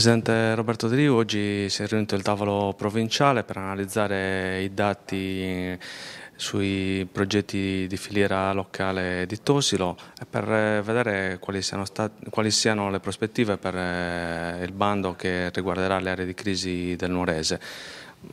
Presidente Roberto Driu, oggi si è riunito il tavolo provinciale per analizzare i dati sui progetti di filiera locale di Tosilo e per eh, vedere quali siano, stati, quali siano, le prospettive per eh, il bando che riguarderà le aree di crisi del Nuorese.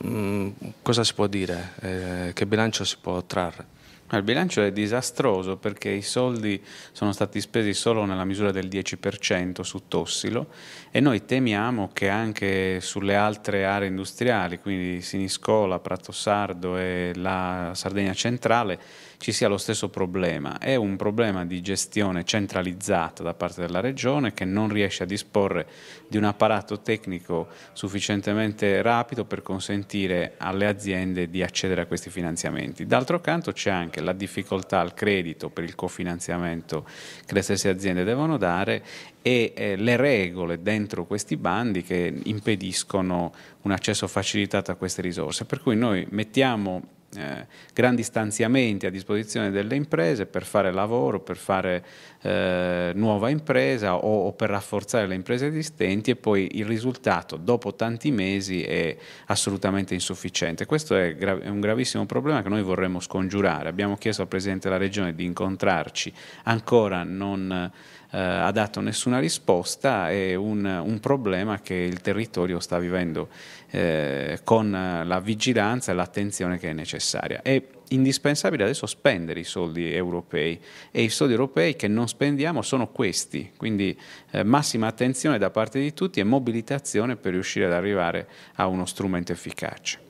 Mm, cosa si può dire? Eh, che bilancio si può trarre? Il bilancio è disastroso perché i soldi sono stati spesi solo nella misura del 10% su Tossilo e noi temiamo che anche sulle altre aree industriali, quindi Siniscola, Prato Sardo e la Sardegna centrale, ci sia lo stesso problema. È un problema di gestione centralizzata da parte della Regione che non riesce a disporre di un apparato tecnico sufficientemente rapido per consentire alle aziende di accedere a questi finanziamenti. D'altro canto c'è anche banche, la difficoltà al credito per il cofinanziamento che le stesse aziende devono dare e eh, le regole dentro questi bandi che impediscono un accesso facilitato a queste risorse. Per cui noi mettiamo eh, grandi stanziamenti a disposizione delle imprese per fare lavoro, per fare eh, nuova impresa o, o, per rafforzare le imprese esistenti e poi il risultato dopo tanti mesi è assolutamente insufficiente. Questo è, gra è un gravissimo problema che noi vorremmo scongiurare. Abbiamo chiesto al Presidente della Regione di incontrarci, ancora non eh, ha dato nessuna risposta, è un, un, problema che il territorio sta vivendo eh, con la vigilanza e l'attenzione che è necessaria. È indispensabile adesso spendere i soldi europei e i soldi europei che non spendiamo sono questi, quindi eh, massima attenzione da parte di tutti e mobilitazione per riuscire ad arrivare a uno strumento efficace.